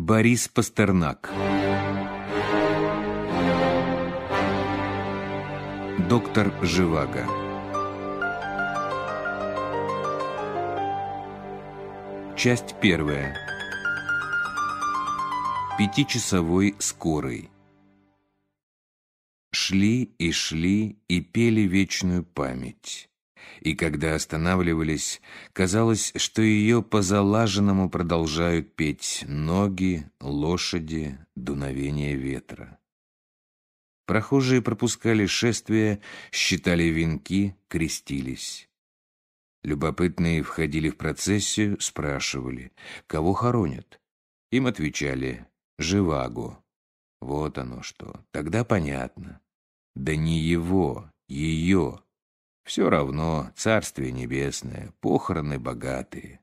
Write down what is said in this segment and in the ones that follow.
Борис Пастернак Доктор Живаго Часть первая Пятичасовой скорой Шли и шли и пели вечную память и когда останавливались, казалось, что ее по-залаженному продолжают петь ноги, лошади, дуновение ветра. Прохожие пропускали шествие, считали венки, крестились. Любопытные входили в процессию, спрашивали, кого хоронят. Им отвечали «Живаго». Вот оно что, тогда понятно. Да не его, ее. Все равно, царствие небесное, похороны богатые.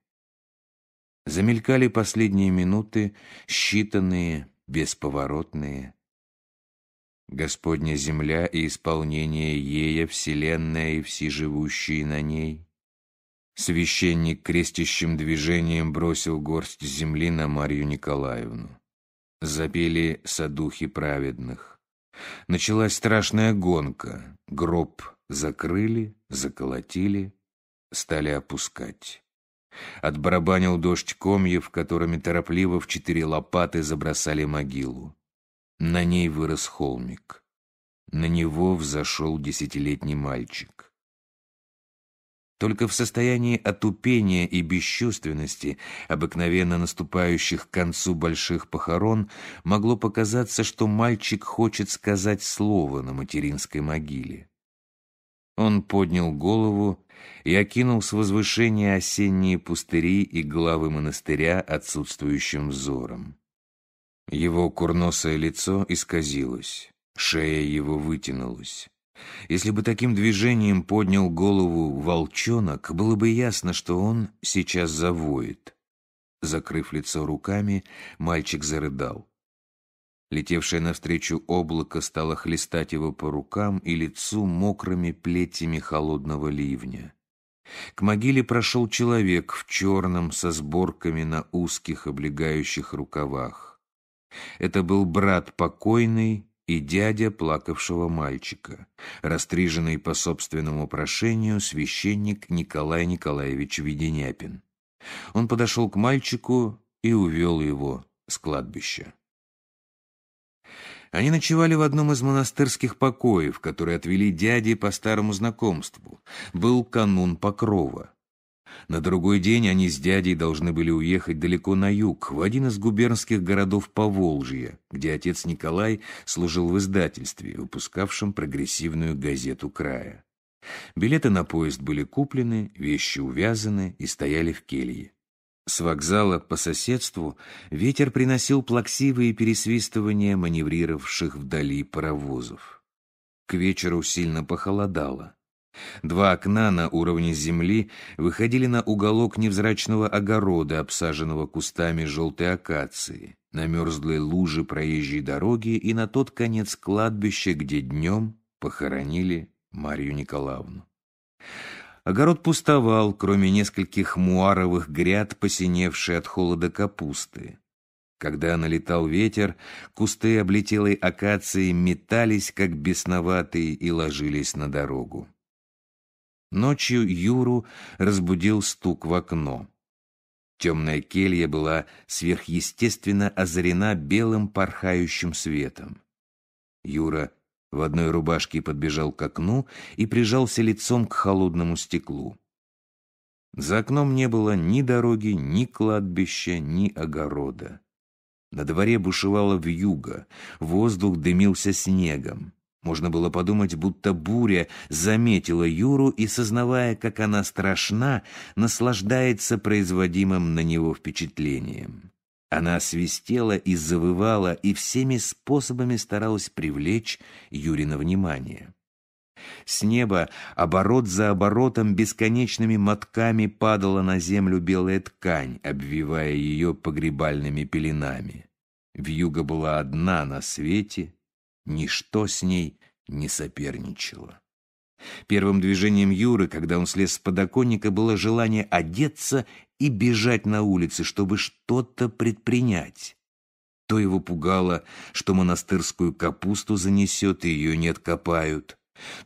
Замелькали последние минуты, считанные, бесповоротные. Господня земля и исполнение ея, вселенная и все живущие на ней. Священник крестящим движением бросил горсть земли на Марью Николаевну. Запели садухи праведных. Началась страшная гонка, гроб — закрыли, заколотили, стали опускать. Отбарабанил дождь комьев, которыми торопливо в четыре лопаты забросали могилу. На ней вырос холмик. На него взошел десятилетний мальчик. Только в состоянии отупения и бесчувственности, обыкновенно наступающих к концу больших похорон, могло показаться, что мальчик хочет сказать слово на материнской могиле. Он поднял голову и окинул с возвышения осенние пустыри и главы монастыря отсутствующим взором. Его курносое лицо исказилось, шея его вытянулась. Если бы таким движением поднял голову волчонок, было бы ясно, что он сейчас завоет. Закрыв лицо руками, мальчик зарыдал. Летевшее навстречу облако стало хлестать его по рукам и лицу мокрыми плетями холодного ливня. К могиле прошел человек в черном со сборками на узких облегающих рукавах. Это был брат покойный и дядя плакавшего мальчика, растриженный по собственному прошению священник Николай Николаевич Веденяпин. Он подошел к мальчику и увел его с кладбища. Они ночевали в одном из монастырских покоев, которые отвели дяде по старому знакомству. Был канун Покрова. На другой день они с дядей должны были уехать далеко на юг, в один из губернских городов Поволжья, где отец Николай служил в издательстве, выпускавшем прогрессивную газету края. Билеты на поезд были куплены, вещи увязаны и стояли в келье. С вокзала по соседству ветер приносил плаксивые пересвистывания маневрировавших вдали паровозов. К вечеру сильно похолодало. Два окна на уровне земли выходили на уголок невзрачного огорода, обсаженного кустами желтой акации, на мерзлые лужи проезжей дороги и на тот конец кладбища, где днем похоронили Марью Николаевну. Огород пустовал, кроме нескольких муаровых гряд, посиневшие от холода капусты. Когда налетал ветер, кусты облетелой акации метались, как бесноватые, и ложились на дорогу. Ночью Юру разбудил стук в окно. Темная келья была сверхъестественно озарена белым порхающим светом. Юра в одной рубашке подбежал к окну и прижался лицом к холодному стеклу. За окном не было ни дороги, ни кладбища, ни огорода. На дворе бушевала вьюга, воздух дымился снегом. Можно было подумать, будто буря заметила Юру и, сознавая, как она страшна, наслаждается производимым на него впечатлением. Она свистела и завывала, и всеми способами старалась привлечь Юрина внимание. С неба оборот за оборотом бесконечными мотками падала на землю белая ткань, обвивая ее погребальными пеленами. Вьюга была одна на свете, ничто с ней не соперничало. Первым движением Юры, когда он слез с подоконника, было желание одеться и бежать на улицы, чтобы что-то предпринять. То его пугало, что монастырскую капусту занесет и ее не откопают.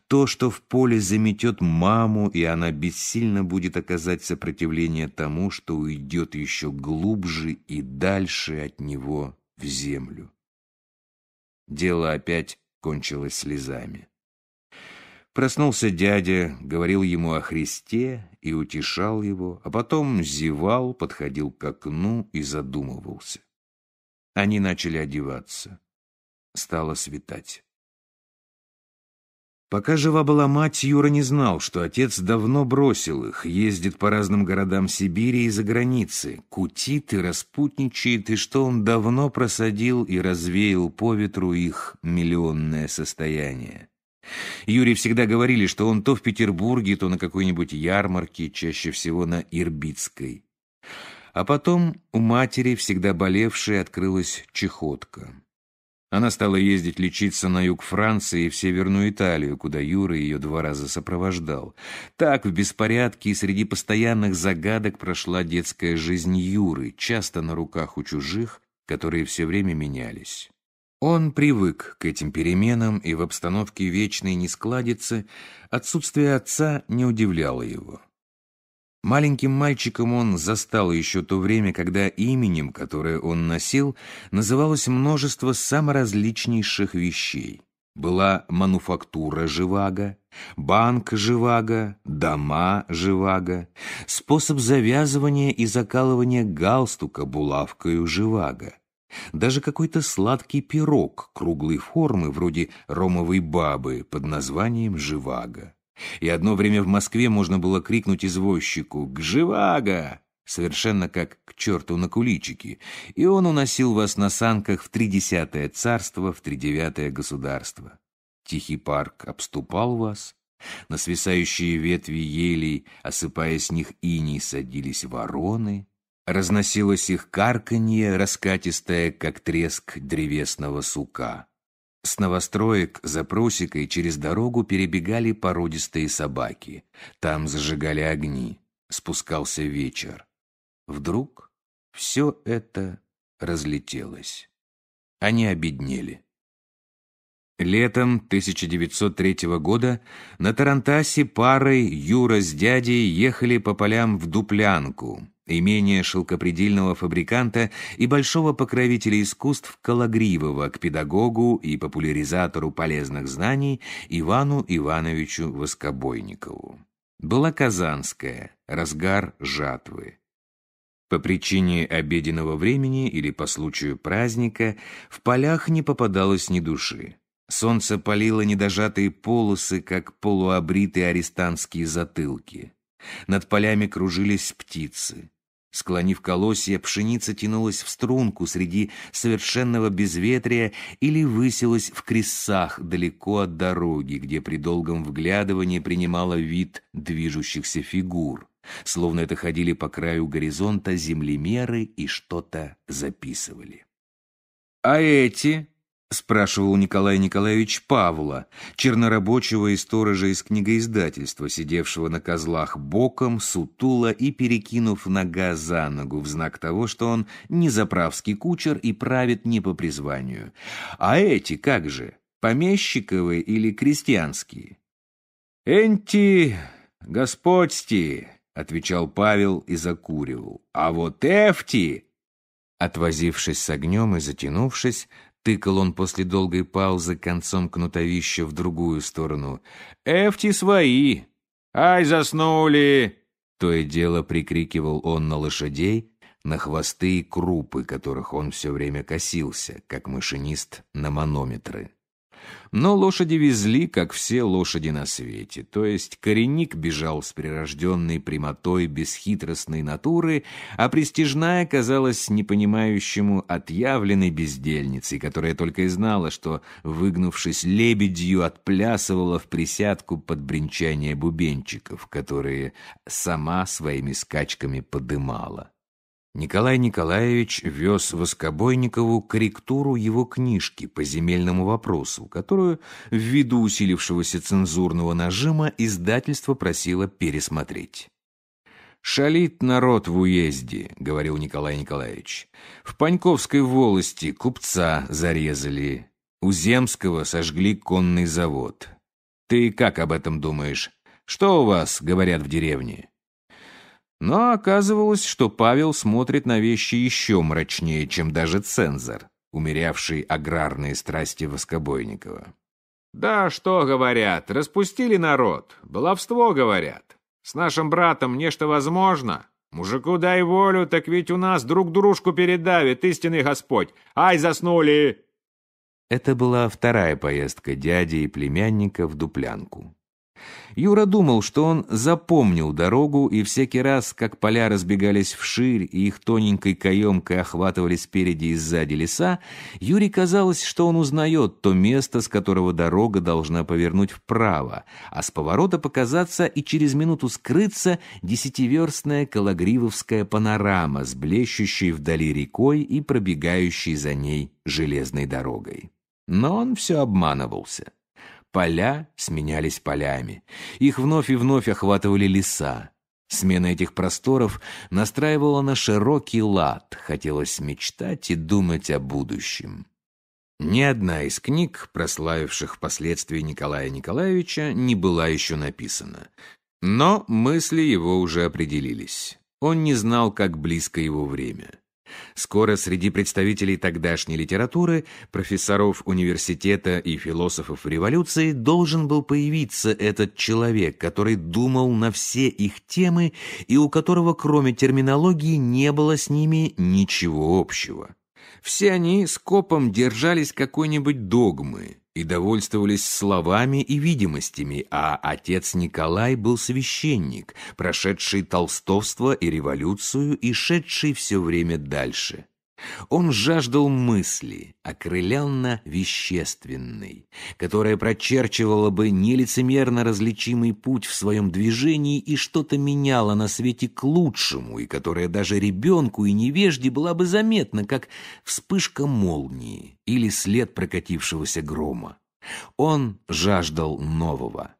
То, что в поле заметет маму, и она бессильно будет оказать сопротивление тому, что уйдет еще глубже и дальше от него в землю. Дело опять кончилось слезами. Проснулся дядя, говорил ему о Христе и утешал его, а потом зевал, подходил к окну и задумывался. Они начали одеваться. Стало светать. Пока жива была мать, Юра не знал, что отец давно бросил их, ездит по разным городам Сибири и за границы, кутит и распутничает, и что он давно просадил и развеял по ветру их миллионное состояние. Юре всегда говорили, что он то в Петербурге, то на какой-нибудь ярмарке, чаще всего на Ирбитской. А потом у матери, всегда болевшей, открылась чехотка. Она стала ездить лечиться на юг Франции и в Северную Италию, куда Юра ее два раза сопровождал. Так, в беспорядке и среди постоянных загадок прошла детская жизнь Юры, часто на руках у чужих, которые все время менялись. Он привык к этим переменам и в обстановке вечной нескладицы отсутствие отца не удивляло его. Маленьким мальчиком он застал еще то время, когда именем, которое он носил, называлось множество саморазличнейших вещей. Была мануфактура Живаго, банк Живаго, дома Живаго, способ завязывания и закалывания галстука булавкою Живаго, даже какой-то сладкий пирог круглой формы, вроде ромовой бабы, под названием «Живаго». И одно время в Москве можно было крикнуть извозчику «К Живаго!» совершенно как к черту на куличики, и он уносил вас на санках в тридесятое царство, в тридевятое государство. Тихий парк обступал вас, на свисающие ветви елей, осыпая с них иней, садились вороны — разносилось их карканье, раскатистое, как треск древесного сука. С новостроек за просекой через дорогу перебегали породистые собаки. Там зажигали огни. Спускался вечер. Вдруг все это разлетелось. Они обеднели. Летом 1903 года на Тарантасе парой Юра с дядей ехали по полям в Дуплянку, имение шелкопредельного фабриканта и большого покровителя искусств Калагривова к педагогу и популяризатору полезных знаний Ивану Ивановичу Воскобойникову. Была Казанская, разгар жатвы. По причине обеденного времени или по случаю праздника в полях не попадалось ни души. Солнце палило недожатые полосы, как полуобритые арестантские затылки. Над полями кружились птицы. Склонив колосья, пшеница тянулась в струнку среди совершенного безветрия или высилась в крестах далеко от дороги, где при долгом вглядывании принимала вид движущихся фигур, словно это ходили по краю горизонта землемеры и что-то записывали. «А эти?» Спрашивал Николай Николаевич Павла, чернорабочего и сторожа из книгоиздательства, сидевшего на козлах боком, сутула и перекинув нога за ногу в знак того, что он не заправский кучер и правит не по призванию. А эти как же, помещиковые или крестьянские? «Энти, господьти», — отвечал Павел и закуривал, — «а вот эфти...» Отвозившись с огнем и затянувшись, Тыкал он после долгой паузы концом кнутовища в другую сторону. «Эфти свои! Ай, заснули!» То и дело прикрикивал он на лошадей, на хвосты и крупы, которых он все время косился, как машинист на манометры. Но лошади везли, как все лошади на свете, то есть коренник бежал с прирожденной прямотой бесхитростной натуры, а престижная казалась непонимающему отъявленной бездельницей, которая только и знала, что, выгнувшись лебедью, отплясывала в присядку под бренчание бубенчиков, которые сама своими скачками подымала. Николай Николаевич вез Воскобойникову корректуру его книжки по земельному вопросу, которую, ввиду усилившегося цензурного нажима, издательство просило пересмотреть. «Шалит народ в уезде», — говорил Николай Николаевич. «В Паньковской волости купца зарезали, у Земского сожгли конный завод. Ты как об этом думаешь? Что у вас говорят в деревне?» Но оказывалось, что Павел смотрит на вещи еще мрачнее, чем даже цензор, умерявший аграрные страсти Воскобойникова. «Да, что говорят, распустили народ, баловство, говорят. С нашим братом нечто возможно. Мужику дай волю, так ведь у нас друг дружку передавит истинный Господь. Ай, заснули!» Это была вторая поездка дяди и племянника в Дуплянку. Юра думал, что он запомнил дорогу, и всякий раз, как поля разбегались вширь и их тоненькой каемкой охватывали спереди и сзади леса, Юре казалось, что он узнает то место, с которого дорога должна повернуть вправо, а с поворота показаться и через минуту скрыться десятиверстная калагривовская панорама с блещущей вдали рекой и пробегающей за ней железной дорогой. Но он все обманывался. Поля сменялись полями. Их вновь и вновь охватывали леса. Смена этих просторов настраивала на широкий лад. Хотелось мечтать и думать о будущем. Ни одна из книг, прославивших впоследствии Николая Николаевича, не была еще написана. Но мысли его уже определились. Он не знал, как близко его время. Скоро среди представителей тогдашней литературы, профессоров университета и философов революции должен был появиться этот человек, который думал на все их темы и у которого кроме терминологии не было с ними ничего общего. Все они скопом держались какой-нибудь догмы и довольствовались словами и видимостями, а отец Николай был священник, прошедший толстовство и революцию и шедший все время дальше. Он жаждал мысли, окрылянно-вещественной, которая прочерчивала бы нелицемерно различимый путь в своем движении и что-то меняла на свете к лучшему, и которая даже ребенку и невежде была бы заметна, как вспышка молнии или след прокатившегося грома. Он жаждал нового.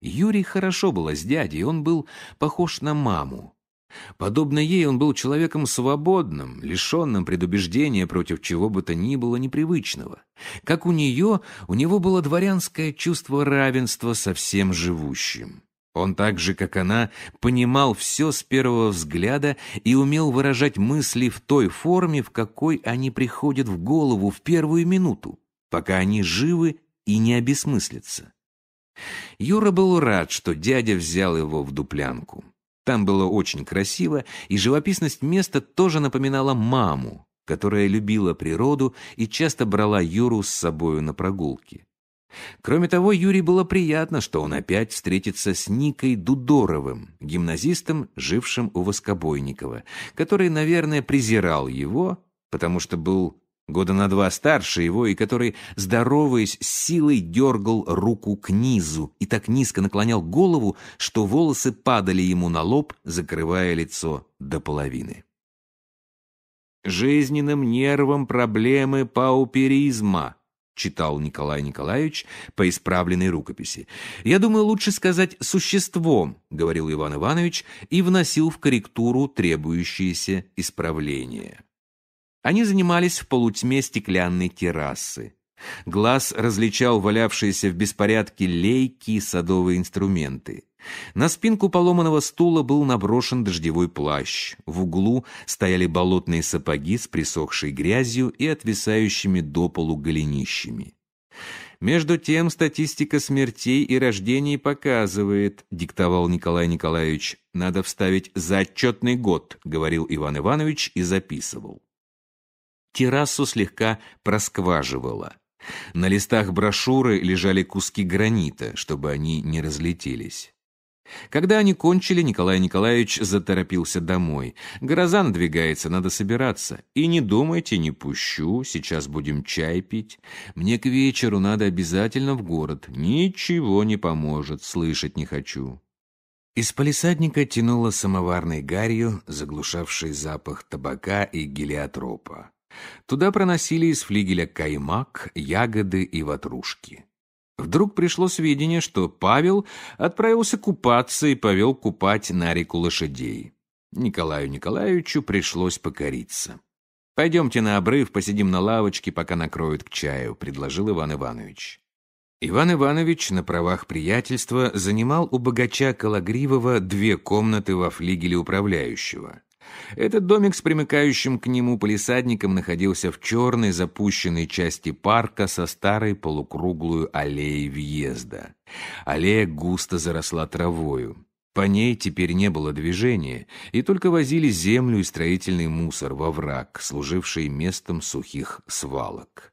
Юрий хорошо было с дядей, он был похож на маму, Подобно ей он был человеком свободным, лишенным предубеждения против чего бы то ни было непривычного. Как у нее, у него было дворянское чувство равенства со всем живущим. Он так же, как она, понимал все с первого взгляда и умел выражать мысли в той форме, в какой они приходят в голову в первую минуту, пока они живы и не обесмыслятся. Юра был рад, что дядя взял его в дуплянку. Там было очень красиво, и живописность места тоже напоминала маму, которая любила природу и часто брала Юру с собою на прогулки. Кроме того, Юре было приятно, что он опять встретится с Никой Дудоровым, гимназистом, жившим у Воскобойникова, который, наверное, презирал его, потому что был года на два старше его, и который, здороваясь, с силой дергал руку к низу и так низко наклонял голову, что волосы падали ему на лоб, закрывая лицо до половины. «Жизненным нервом проблемы пауперизма», — читал Николай Николаевич по исправленной рукописи. «Я думаю, лучше сказать «существом», — говорил Иван Иванович и вносил в корректуру требующиеся исправления. Они занимались в полутьме стеклянной террасы. Глаз различал валявшиеся в беспорядке лейки и садовые инструменты. На спинку поломанного стула был наброшен дождевой плащ. В углу стояли болотные сапоги с присохшей грязью и отвисающими до полу голенищами. «Между тем статистика смертей и рождений показывает», — диктовал Николай Николаевич. «Надо вставить за отчетный год», — говорил Иван Иванович и записывал. Террасу слегка проскваживало. На листах брошюры лежали куски гранита, чтобы они не разлетелись. Когда они кончили, Николай Николаевич заторопился домой. Гроза надвигается, надо собираться. И не думайте, не пущу, сейчас будем чай пить. Мне к вечеру надо обязательно в город. Ничего не поможет, слышать не хочу. Из палисадника тянуло самоварной гарью, заглушавшей запах табака и гелиотропа. Туда проносили из флигеля каймак, ягоды и ватрушки. Вдруг пришло сведение, что Павел отправился купаться и повел купать на реку лошадей. Николаю Николаевичу пришлось покориться. «Пойдемте на обрыв, посидим на лавочке, пока накроют к чаю», — предложил Иван Иванович. Иван Иванович на правах приятельства занимал у богача Калагривова две комнаты во флигеле управляющего. Этот домик с примыкающим к нему полисадником находился в черной запущенной части парка со старой полукруглую аллеей въезда. Аллея густо заросла травою. По ней теперь не было движения, и только возили землю и строительный мусор во враг, служивший местом сухих свалок.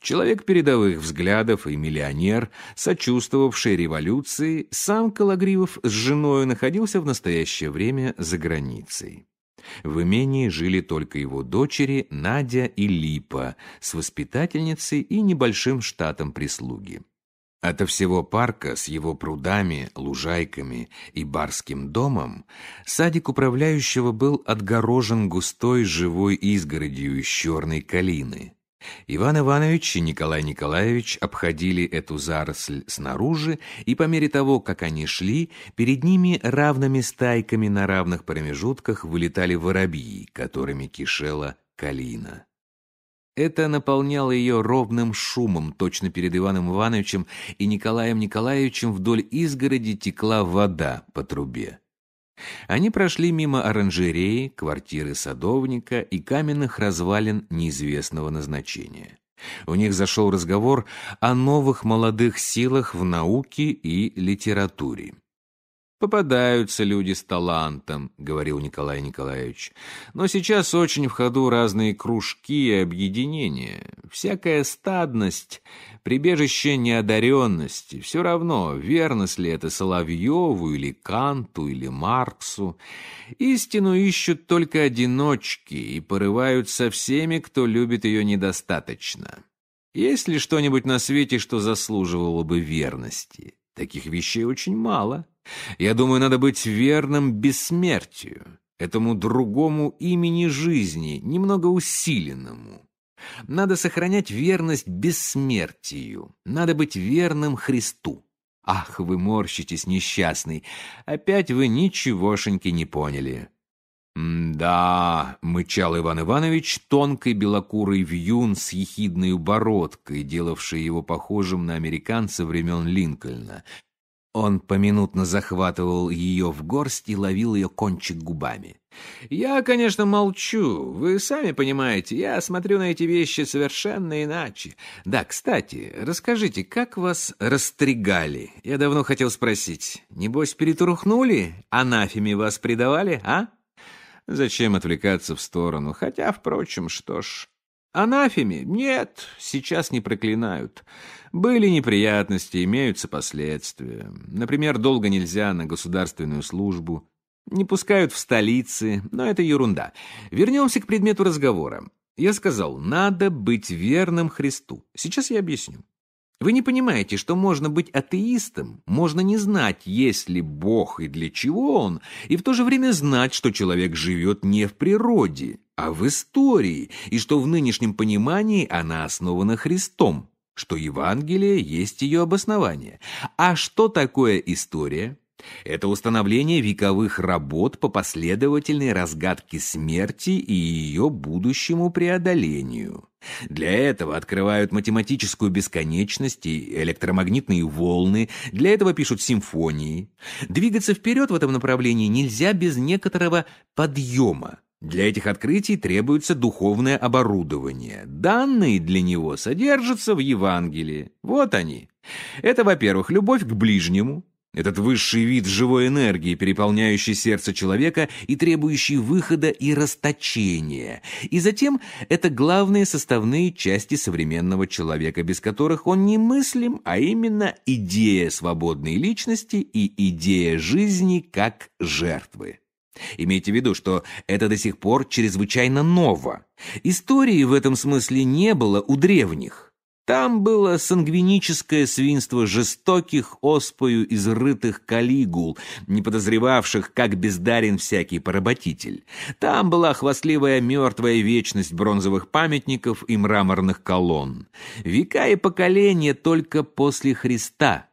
Человек передовых взглядов и миллионер, сочувствовавший революции, сам Калагривов с женой находился в настоящее время за границей. В имении жили только его дочери Надя и Липа с воспитательницей и небольшим штатом прислуги. Ото всего парка с его прудами, лужайками и барским домом садик управляющего был отгорожен густой живой изгородью из черной калины. Иван Иванович и Николай Николаевич обходили эту заросль снаружи, и по мере того, как они шли, перед ними равными стайками на равных промежутках вылетали воробьи, которыми кишела калина. Это наполняло ее ровным шумом, точно перед Иваном Ивановичем и Николаем Николаевичем вдоль изгороди текла вода по трубе. Они прошли мимо оранжереи, квартиры садовника и каменных развалин неизвестного назначения. У них зашел разговор о новых молодых силах в науке и литературе. «Попадаются люди с талантом», — говорил Николай Николаевич. «Но сейчас очень в ходу разные кружки и объединения. Всякая стадность, прибежище неодаренности. Все равно, верность ли это Соловьеву или Канту или Марксу. Истину ищут только одиночки и порывают со всеми, кто любит ее недостаточно. Есть ли что-нибудь на свете, что заслуживало бы верности? Таких вещей очень мало. Я думаю, надо быть верным бессмертию, этому другому имени жизни, немного усиленному. Надо сохранять верность бессмертию. Надо быть верным Христу. Ах, вы морщитесь, несчастный. Опять вы ничегошеньки не поняли. «Да», — мычал Иван Иванович, тонкой белокурый вьюн с ехидной бородкой, делавший его похожим на американца времен Линкольна. Он поминутно захватывал ее в горсть и ловил ее кончик губами. Я, конечно, молчу. Вы сами понимаете, я смотрю на эти вещи совершенно иначе. Да, кстати, расскажите, как вас растригали? Я давно хотел спросить. Небось, перетрухнули? Анафеме вас предавали, а? Зачем отвлекаться в сторону? Хотя, впрочем, что ж... Анафеме? Нет, сейчас не проклинают. Были неприятности, имеются последствия. Например, долго нельзя на государственную службу, не пускают в столицы, но это ерунда. Вернемся к предмету разговора. Я сказал, надо быть верным Христу. Сейчас я объясню. Вы не понимаете, что можно быть атеистом, можно не знать, есть ли Бог и для чего Он, и в то же время знать, что человек живет не в природе, а в истории, и что в нынешнем понимании она основана Христом, что Евангелие есть ее обоснование. А что такое история? Это установление вековых работ по последовательной разгадке смерти и ее будущему преодолению. Для этого открывают математическую бесконечность и электромагнитные волны, для этого пишут симфонии. Двигаться вперед в этом направлении нельзя без некоторого подъема. Для этих открытий требуется духовное оборудование. Данные для него содержатся в Евангелии. Вот они. Это, во-первых, любовь к ближнему, этот высший вид живой энергии, переполняющий сердце человека и требующий выхода и расточения. И затем это главные составные части современного человека, без которых он немыслим, а именно идея свободной личности и идея жизни как жертвы. Имейте в виду, что это до сих пор чрезвычайно ново. Истории в этом смысле не было у древних. Там было сангвиническое свинство жестоких оспою изрытых калигул, не подозревавших, как бездарен всякий поработитель. Там была хвастливая мертвая вечность бронзовых памятников и мраморных колонн. Века и поколения только после Христа